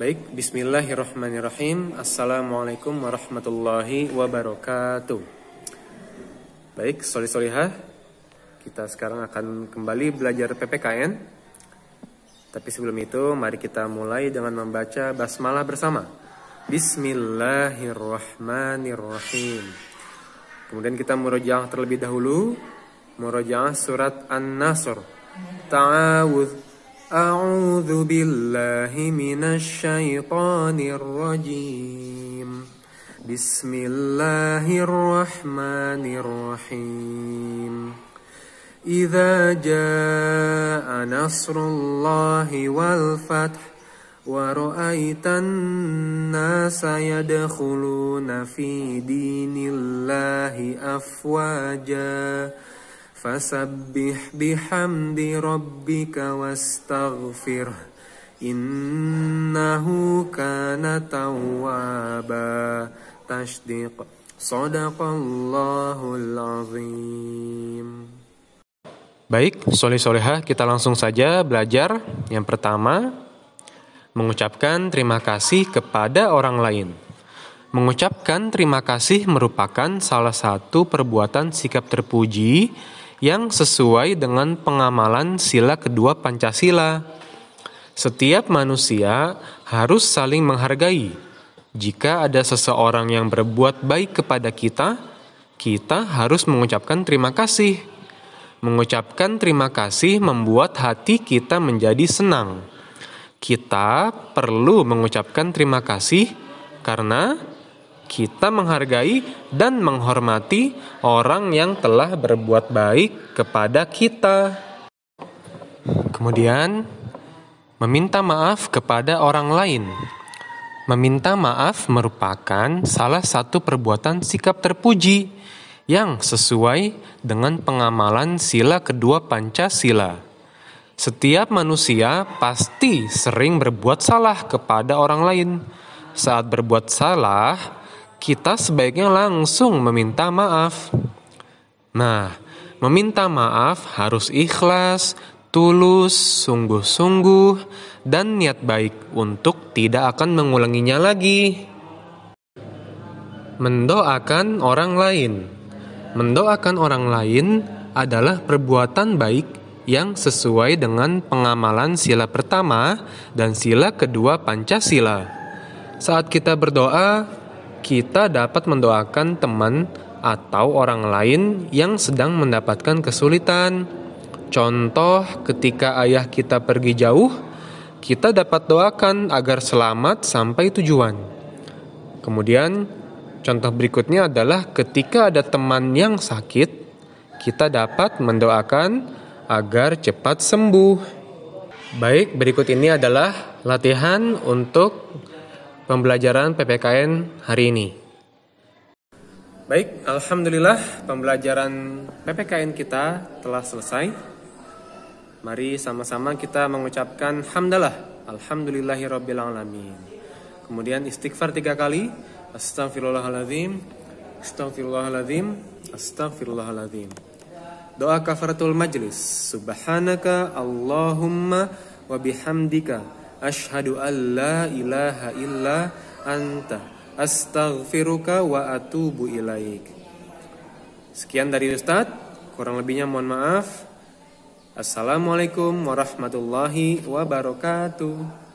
Baik, bismillahirrahmanirrahim. Assalamualaikum warahmatullahi wabarakatuh. Baik, soli solihah. Kita sekarang akan kembali belajar PPKN. Tapi sebelum itu, mari kita mulai dengan membaca basmalah bersama. Bismillahirrahmanirrahim. Kemudian kita murojaah terlebih dahulu. Murojaah surat An-Nasr. Ta'awudz أعوذ بالله من الشيطان الرجيم بسم الله الرحمن الرحيم إذا جاء نصر الله والفتح ورأيت الناس يدخلون في دين الله أفواجاً فسبح بحمد ربك واستغفره إنه كان توابا تشديق صدق الله العظيم Baik, soleh soleha, kita langsung saja belajar. Yang pertama, mengucapkan terima kasih kepada orang lain. Mengucapkan terima kasih merupakan salah satu perbuatan sikap terpuji yang sesuai dengan pengamalan sila kedua Pancasila. Setiap manusia harus saling menghargai. Jika ada seseorang yang berbuat baik kepada kita, kita harus mengucapkan terima kasih. Mengucapkan terima kasih membuat hati kita menjadi senang. Kita perlu mengucapkan terima kasih karena kita menghargai dan menghormati orang yang telah berbuat baik kepada kita. Kemudian, meminta maaf kepada orang lain. Meminta maaf merupakan salah satu perbuatan sikap terpuji yang sesuai dengan pengamalan sila kedua Pancasila. Setiap manusia pasti sering berbuat salah kepada orang lain. Saat berbuat salah, kita sebaiknya langsung meminta maaf. Nah, meminta maaf harus ikhlas, tulus, sungguh-sungguh, dan niat baik untuk tidak akan mengulanginya lagi. Mendoakan orang lain. Mendoakan orang lain adalah perbuatan baik yang sesuai dengan pengamalan sila pertama dan sila kedua Pancasila. Saat kita berdoa, kita dapat mendoakan teman atau orang lain yang sedang mendapatkan kesulitan. Contoh, ketika ayah kita pergi jauh, kita dapat doakan agar selamat sampai tujuan. Kemudian, contoh berikutnya adalah ketika ada teman yang sakit, kita dapat mendoakan agar cepat sembuh. Baik, berikut ini adalah latihan untuk pembelajaran PPKN hari ini. Baik, alhamdulillah pembelajaran PPKN kita telah selesai. Mari sama-sama kita mengucapkan hamdalah alhamdulillahirabbil alamin. Kemudian istighfar tiga kali, astagfirullahaladzim, astagfirullahaladzim, astagfirullahaladzim. Doa kafaratul majlis, subhanaka Allahumma wa bihamdika Ashadu an la ilaha illa anta astaghfiruka wa atubu ilaik. Sekian dari Ustadz, kurang lebihnya mohon maaf. Assalamualaikum warahmatullahi wabarakatuh.